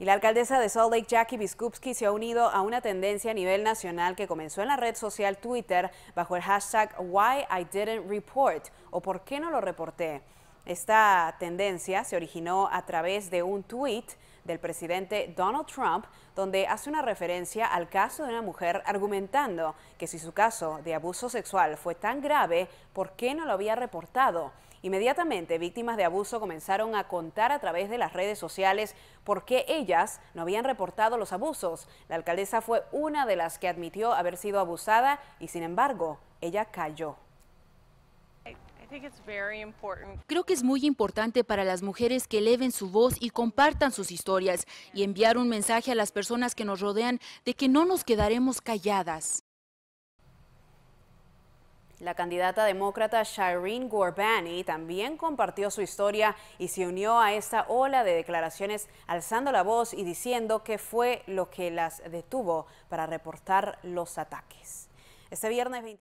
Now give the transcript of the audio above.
Y la alcaldesa de Salt Lake, Jackie Biskupski, se ha unido a una tendencia a nivel nacional que comenzó en la red social Twitter bajo el hashtag Why I Didn't Report o ¿Por qué no lo reporté? Esta tendencia se originó a través de un tuit del presidente Donald Trump, donde hace una referencia al caso de una mujer argumentando que si su caso de abuso sexual fue tan grave, ¿por qué no lo había reportado? Inmediatamente, víctimas de abuso comenzaron a contar a través de las redes sociales por qué ellas no habían reportado los abusos. La alcaldesa fue una de las que admitió haber sido abusada y, sin embargo, ella cayó. Creo que es muy importante para las mujeres que eleven su voz y compartan sus historias y enviar un mensaje a las personas que nos rodean de que no nos quedaremos calladas. La candidata demócrata Shireen Gorbani también compartió su historia y se unió a esta ola de declaraciones alzando la voz y diciendo que fue lo que las detuvo para reportar los ataques. Este viernes